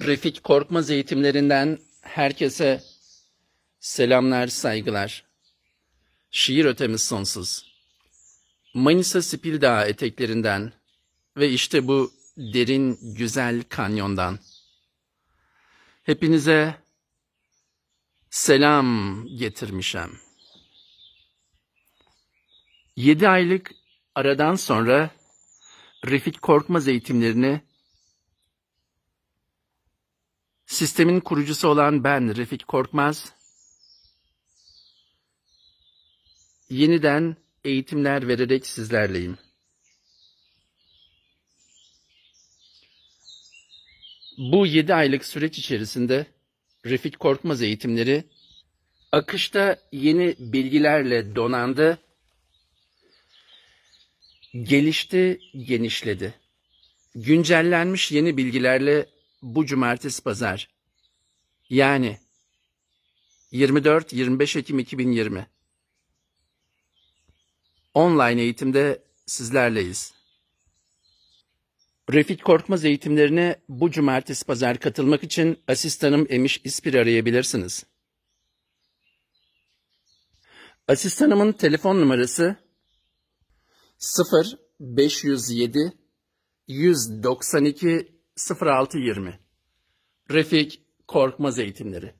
Refik Korkmaz eğitimlerinden herkese selamlar, saygılar. Şiir ötemiz sonsuz. Manisa Spil Dağı eteklerinden ve işte bu derin güzel kanyondan. Hepinize selam getirmişem. Yedi aylık aradan sonra Refik Korkmaz eğitimlerini Sistemin kurucusu olan ben Refik Korkmaz, yeniden eğitimler vererek sizlerleyim. Bu 7 aylık süreç içerisinde Refik Korkmaz eğitimleri akışta yeni bilgilerle donandı, gelişti, genişledi. Güncellenmiş yeni bilgilerle bu cumartesi pazar yani 24-25 Ekim 2020 Online eğitimde sizlerleyiz. Refik Korkmaz eğitimlerine bu cumartesi pazar katılmak için asistanım Emiş İspir arayabilirsiniz. Asistanımın telefon numarası 0 507 192 0620 Refik korkmaz eğitimleri.